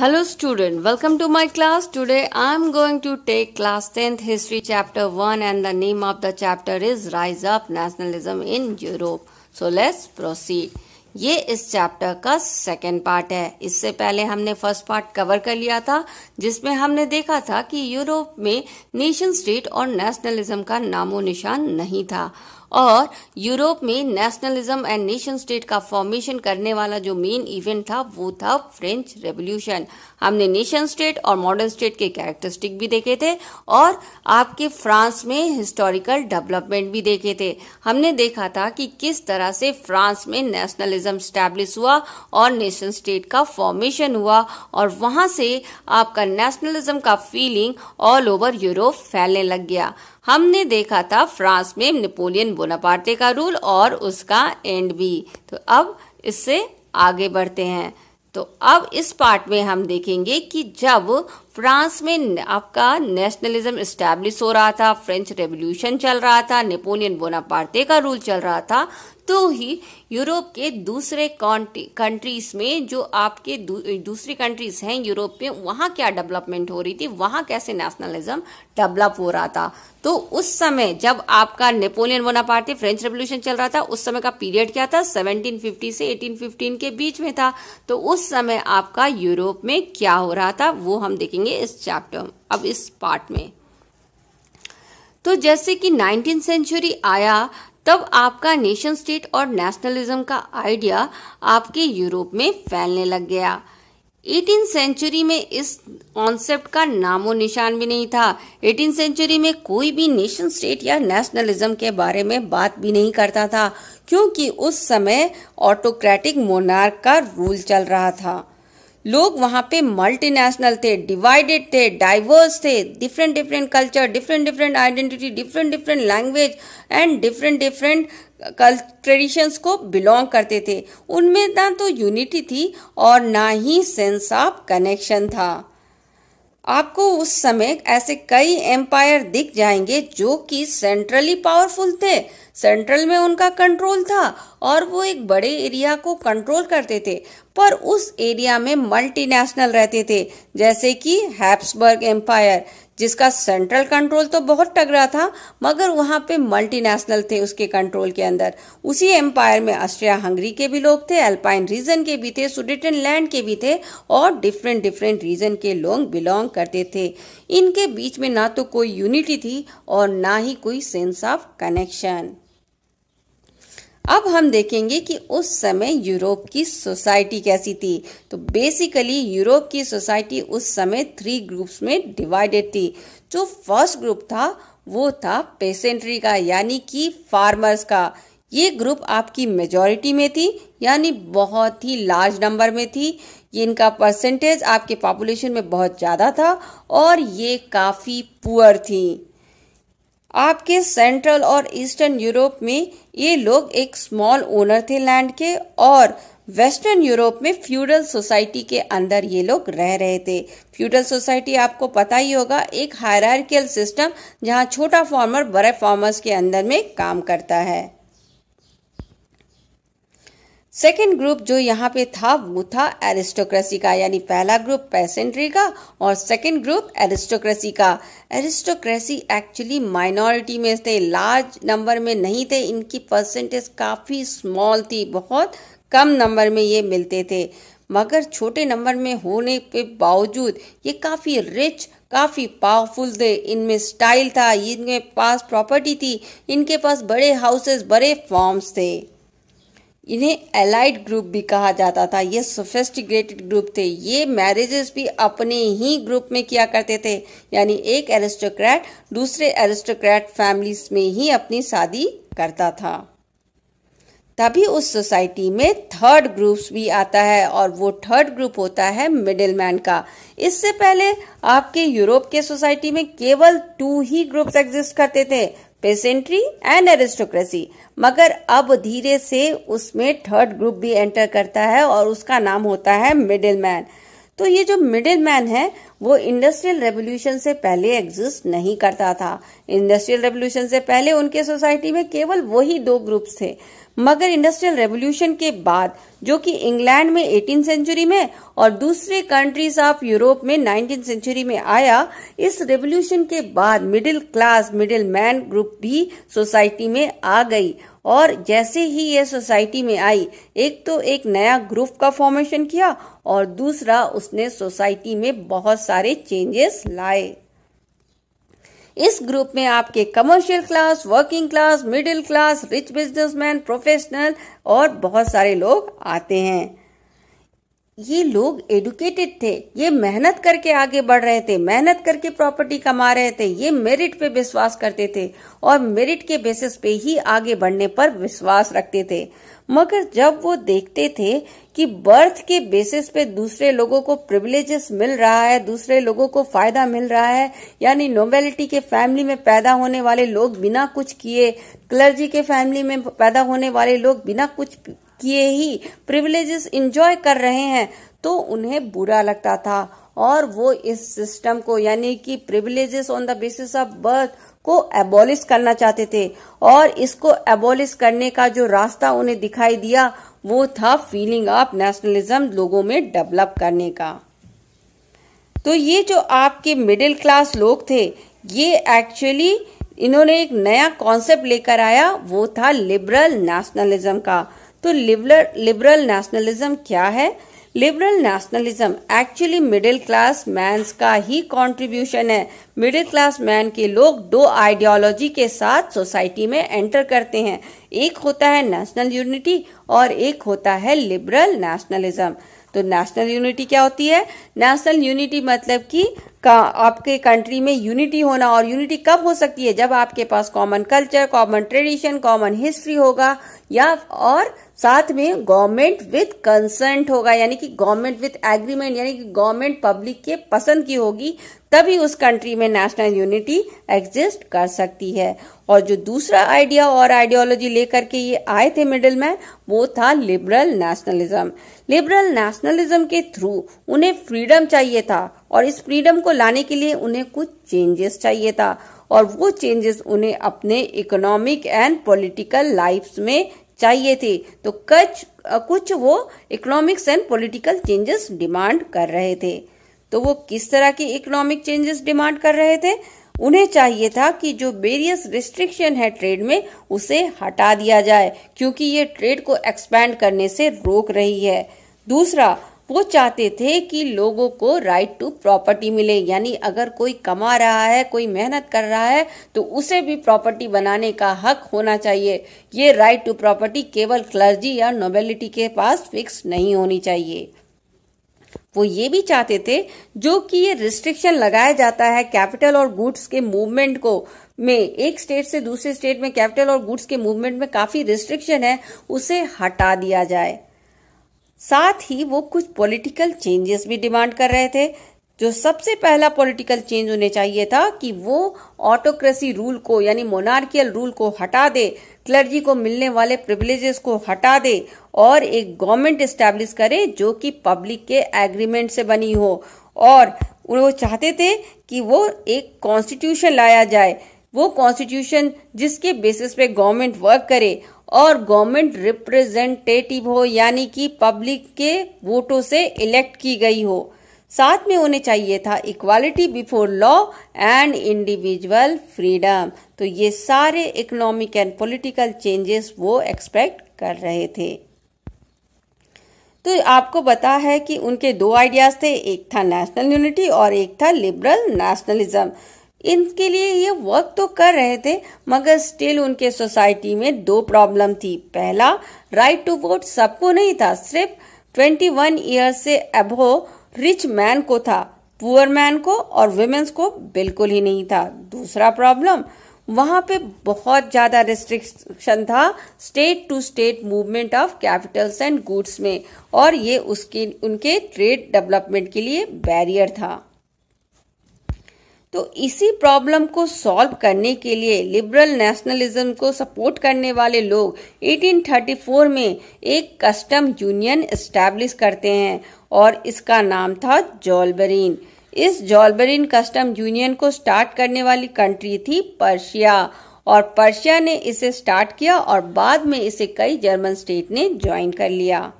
Hello student, welcome to my class. Today I am going to take class 10th history chapter 1 and the name of the chapter is Rise Up Nationalism in Europe. So let's proceed. ये इस chapter का second part है इससे पहले हमने first part cover कर लिया था जिसमें हमने देखा था कि यूरोप में नेशन स्टेट और नेशनलिज्म का नामो निशान नहीं था और यूरोप में नेशनलिज्म एंड नेशन स्टेट का फॉर्मेशन करने वाला जो मेन इवेंट था वो था फ्रेंच रेवोल्यूशन हमने नेशन स्टेट और मॉडर्न स्टेट के कैरेक्टरिस्टिक भी देखे थे और आपके फ्रांस में हिस्टोरिकल डेवलपमेंट भी देखे थे हमने देखा था कि किस तरह से फ्रांस में नेशनलिज्म कॉलोनिज्म स्टैब्लिश हुआ और नेशन स्टेट का फॉर्मेशन हुआ और वहां से आपका नेशनलिज्म का फीलिंग ऑल ओवर यूरोप फैलने लग गया हमने देखा था फ्रांस में नेपोलियन बोनापार्टे का रूल और उसका एंड भी तो अब इससे आगे बढ़ते हैं तो अब इस पार्ट में हम देखेंगे कि जब फ्रांस में आपका नेशनलिज्म स्टैब्लिश हो रहा था फ्रेंच रेवोल्यूशन चल रहा था नेपोलियन बोनापार्टे का रूल चल रहा था तो ही यूरोप के दूसरे कंट्रीज में जो आपके दू, दूसरी कंट्रीज हैं यूरोप में वहाँ क्या डेवलपमेंट हो रही थी वहाँ कैसे नेशनलिज्म डेवलप हो रहा था तो उस समय जब आपका नेपोलियन बोनापार्टी फ्रेंच रेवोल्यूशन चल रहा था उस समय का पीरियड क्या था 1750 से 1815 के बीच में था तो उस समय आपका यूरोप में क्या हो रहा था वो हम देखेंगे पढ़ेंगे इस चैप्टर अब इस पार्ट में तो जैसे कि नाइनटीन सेंचुरी आया तब आपका नेशन स्टेट और नेशनलिज्म का आइडिया आपके यूरोप में फैलने लग गया 18 सेंचुरी में इस कॉन्सेप्ट का नामो निशान भी नहीं था 18 सेंचुरी में कोई भी नेशन स्टेट या नेशनलिज्म के बारे में बात भी नहीं करता था क्योंकि उस समय ऑटोक्रेटिक मोनार्क का रूल चल रहा था लोग वहाँ पे मल्टीनेशनल थे डिवाइडेड थे डाइवर्स थे different different culture different different identity different different language and different different कल ट्रेडिशंस को बिलोंग करते थे उनमें ना तो यूनिटी थी और ना ही सेंस ऑफ कनेक्शन था आपको उस समय ऐसे कई एम्पायर दिख जाएंगे जो कि सेंट्रली पावरफुल थे सेंट्रल में उनका कंट्रोल था और वो एक बड़े एरिया को कंट्रोल करते थे पर उस एरिया में मल्टीनेशनल रहते थे जैसे कि हैप्सबर्ग एम्पायर जिसका सेंट्रल कंट्रोल तो बहुत टग था मगर वहाँ पे मल्टीनेशनल थे उसके कंट्रोल के अंदर उसी एम्पायर में ऑस्ट्रिया हंगरी के भी लोग थे अल्पाइन रीजन के भी थे सुडेटन लैंड के भी थे और डिफरेंट डिफरेंट रीजन के लोग बिलोंग करते थे इनके बीच में ना तो कोई यूनिटी थी और ना ही कोई सेंस ऑफ कनेक्शन अब हम देखेंगे कि उस समय यूरोप की सोसाइटी कैसी थी तो बेसिकली यूरोप की सोसाइटी उस समय थ्री ग्रुप्स में डिवाइडेड थी जो फर्स्ट ग्रुप था वो था पेसेंट्री का यानी कि फार्मर्स का ये ग्रुप आपकी मेजॉरिटी में थी यानी बहुत ही लार्ज नंबर में थी ये इनका परसेंटेज आपके पॉपुलेशन में बहुत ज़्यादा था और ये काफ़ी पुअर थी आपके सेंट्रल और ईस्टर्न यूरोप में ये लोग एक स्मॉल ओनर थे लैंड के और वेस्टर्न यूरोप में फ्यूडल सोसाइटी के अंदर ये लोग रह रहे थे फ्यूडल सोसाइटी आपको पता ही होगा एक हायरकियल सिस्टम जहाँ छोटा फार्मर बड़े फार्मर्स के अंदर में काम करता है सेकेंड ग्रुप जो यहाँ पे था वो था एरिस्टोक्रेसी का यानी पहला ग्रुप पैसेंट्री का और सेकेंड ग्रुप एरिस्टोक्रेसी का एरिस्टोक्रेसी एक्चुअली माइनॉरिटी में थे लार्ज नंबर में नहीं थे इनकी परसेंटेज काफ़ी स्मॉल थी बहुत कम नंबर में ये मिलते थे मगर छोटे नंबर में होने के बावजूद ये काफ़ी रिच काफ़ी पावरफुल थे इनमें स्टाइल था इनके पास प्रॉपर्टी थी इनके पास बड़े हाउसेस बड़े फॉर्म्स थे इन्हें एलाइड ग्रुप भी कहा जाता था ये सोफेस्टिग्रेटेड ग्रुप थे ये मैरिजेस भी अपने ही ग्रुप में किया करते थे यानी एक एरिस्टोक्रेट दूसरे एरिस्टोक्रेट फैमिलीज में ही अपनी शादी करता था तभी उस सोसाइटी में थर्ड ग्रुप्स भी आता है और वो थर्ड ग्रुप होता है मिडिल मैन का इससे पहले आपके यूरोप के सोसाइटी में केवल टू ही ग्रुप्स एग्जिस्ट करते थे पेसेंट्री एंड एरिस्टोक्रेसी मगर अब धीरे से उसमें थर्ड ग्रुप भी एंटर करता है और उसका नाम होता है मिडिल मैन तो ये जो मिडिल मैन है वो इंडस्ट्रियल रेवोल्यूशन से पहले एग्जिस्ट नहीं करता था इंडस्ट्रियल रेवोल्यूशन से पहले उनके सोसाइटी में केवल वही दो ग्रुप्स थे मगर इंडस्ट्रियल रेवोल्यूशन के बाद जो कि इंग्लैंड में एटीन सेंचुरी में और दूसरे कंट्रीज ऑफ यूरोप में नाइनटीन सेंचुरी में आया इस रेवोल्यूशन के बाद middle class middle man group भी सोसाइटी में आ गई और जैसे ही ये सोसाइटी में आई एक तो एक नया ग्रुप का फॉर्मेशन किया और दूसरा उसने सोसाइटी में बहुत सारे चेंजेस लाए इस ग्रुप में आपके commercial class working class middle class rich businessman professional और बहुत सारे लोग आते हैं ये लोग एडुकेटेड थे ये मेहनत करके आगे बढ़ रहे थे मेहनत करके प्रॉपर्टी कमा रहे थे ये मेरिट पे विश्वास करते थे और मेरिट के बेसिस पे ही आगे बढ़ने पर विश्वास रखते थे मगर जब वो देखते थे कि बर्थ के बेसिस पे दूसरे लोगों को प्रिविलेजेस मिल रहा है दूसरे लोगों को फायदा मिल रहा है यानी नोबेलिटी के फैमिली में पैदा होने वाले लोग बिना कुछ किए क्लर्जी के फैमिली में पैदा होने वाले लोग बिना कुछ किए ही प्रिविलेजेस इंजॉय कर रहे हैं तो उन्हें बुरा लगता था और वो इस सिस्टम को यानी कि privileges on the basis of birth को एबोलिश करना चाहते थे और इसको एबोलिश करने का जो रास्ता उन्हें दिखाई दिया वो था फीलिंग ऑफ नेशनलिज्म लोगों में डेवलप करने का तो ये जो आपके मिडिल क्लास लोग थे ये एक्चुअली इन्होंने एक नया कॉन्सेप्ट लेकर आया वो था लिबरल नेशनलिज्म का तो लिबरल लिबरल नेशनलिज्म क्या है liberal nationalism actually middle class mans का ही कंट्रीब्यूशन है मिडिल क्लास मैन के लोग दो आइडियोलॉजी के साथ सोसाइटी में एंटर करते हैं एक होता है नेशनल यूनिटी और एक होता है लिबरल नेशनलिज्म तो नेशनल यूनिटी क्या होती है नेशनल यूनिटी मतलब कि का आपके कंट्री में यूनिटी होना और यूनिटी कब हो सकती है जब आपके पास common culture common tradition common history होगा या और साथ में गवर्नमेंट विथ कंसेंट होगा यानी कि गवर्नमेंट विथ एग्रीमेंट यानी कि गवर्नमेंट पब्लिक के पसंद की होगी तभी उस कंट्री में नेशनल यूनिटी एग्जिस्ट कर सकती है और जो दूसरा आइडिया और आइडियोलॉजी लेकर के ये आए थे मिडिल में वो था लिबरल नेशनलिज्म लिबरल नेशनलिज्म के थ्रू उन्हें फ्रीडम चाहिए था और इस फ्रीडम को लाने के लिए उन्हें कुछ चेंजेस चाहिए था और वो चेंजेस उन्हें अपने इकोनॉमिक एंड पॉलिटिकल लाइफ्स में चाहिए थी तो कुछ कुछ वो economics and political changes demand कर रहे थे तो वो किस तरह की इकोनॉमिक चेंजेस डिमांड कर रहे थे उन्हें चाहिए था कि जो वेरियस रिस्ट्रिक्शन है ट्रेड में उसे हटा दिया जाए क्योंकि ये ट्रेड को एक्सपैंड करने से रोक रही है दूसरा वो चाहते थे कि लोगों को राइट टू प्रॉपर्टी मिले यानी अगर कोई कमा रहा है कोई मेहनत कर रहा है तो उसे भी प्रॉपर्टी बनाने का हक होना चाहिए ये राइट टू प्रॉपर्टी केवल क्लर्जी या नोबेलिटी के पास फिक्स नहीं होनी चाहिए वो ये भी चाहते थे जो कि ये रिस्ट्रिक्शन लगाया जाता है कैपिटल और गुड्स के मूवमेंट को में एक स्टेट से दूसरे स्टेट में कैपिटल और गुड्स के मूवमेंट में काफी रिस्ट्रिक्शन है उसे हटा दिया जाए साथ ही वो कुछ पॉलिटिकल चेंजेस भी डिमांड कर रहे थे जो सबसे पहला पॉलिटिकल चेंज होने चाहिए था कि वो ऑटोक्रेसी रूल को यानी मोनार्कियल रूल को हटा दे क्लर्जी को मिलने वाले प्रिविलेजेस को हटा दे और एक गवर्नमेंट इस्टेब्लिश करे जो कि पब्लिक के एग्रीमेंट से बनी हो और वो चाहते थे कि वो एक कॉन्स्टिट्यूशन लाया जाए वो कॉन्स्टिट्यूशन जिसके बेसिस पे गवर्नमेंट वर्क करे और गवर्नमेंट रिप्रेजेंटेटिव हो यानी कि पब्लिक के वोटों से इलेक्ट की गई हो साथ में होने चाहिए था equality before law and individual freedom तो ये सारे इकोनॉमिक एंड पॉलिटिकल चेंजेस वो एक्सपेक्ट कर रहे थे तो आपको पता है कि उनके दो आइडियाज थे एक था नेशनल यूनिटी और एक था लिबरल नेशनलिज्म इनके लिए ये वर्क तो कर रहे थे मगर स्टिल उनके सोसाइटी में दो प्रॉब्लम थी पहला राइट टू वोट सबको नहीं था सिर्फ 21 वन ईयर से अबो रिच मैन को था पुअर मैन को और वुमेन्स को बिल्कुल ही नहीं था दूसरा प्रॉब्लम वहाँ पे बहुत ज़्यादा रिस्ट्रिक्शन था state to state movement of capitals and goods में और ये उसके उनके ट्रेड डेवलपमेंट के लिए बैरियर था तो इसी प्रॉब्लम को सॉल्व करने के लिए लिबरल नेशनलिज्म को सपोर्ट करने वाले लोग 1834 में एक कस्टम यूनियन इस्टेब्लिश करते हैं और इसका नाम था जॉलबरीन इस जॉलबरीन कस्टम यूनियन को स्टार्ट करने वाली कंट्री थी पर्शिया और पर्शिया ने इसे स्टार्ट किया और बाद में इसे कई जर्मन स्टेट ने ज्वाइन कर लिया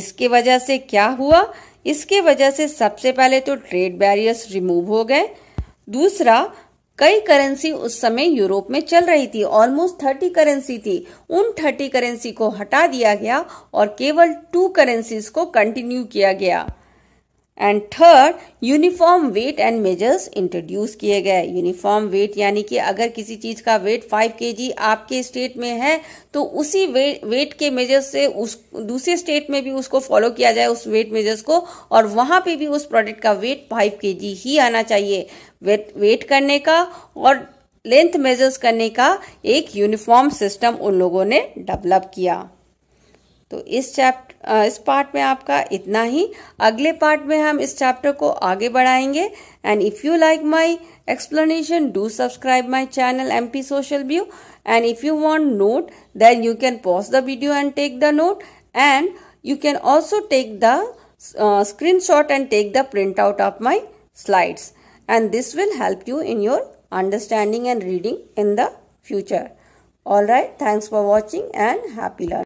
इसके वजह से क्या हुआ इसके वजह से सबसे पहले तो ट्रेड बैरियर्स रिमूव हो गए दूसरा कई करेंसी उस समय यूरोप में चल रही थी ऑलमोस्ट थर्टी करेंसी थी उन थर्टी करेंसी को हटा दिया गया और केवल टू करेंसीज को कंटिन्यू किया गया and third uniform weight and measures introduce किए गए यूनिफॉर्म वेट यानी कि अगर किसी चीज का वेट 5 के आपके स्टेट में है तो उसी वेट वेट के मेजर्स से उस दूसरे स्टेट में भी उसको फॉलो किया जाए उस वेट मेजर्स को और वहां पे भी उस प्रोडक्ट का वेट 5 के ही आना चाहिए वेट वेट करने का और लेंथ मेजर्स करने का एक यूनिफॉर्म सिस्टम उन लोगों ने डेवलप किया तो इस चैप्टर इस पार्ट में आपका इतना ही अगले पार्ट में हम इस चैप्टर को आगे बढ़ाएंगे and if you like my explanation do subscribe my channel MP social view and if you want note then you can pause the video and take the note and you can also take the screen shot and take the print out of my slides and this will help you in your understanding and reading in the future All right thanks for watching and happy learning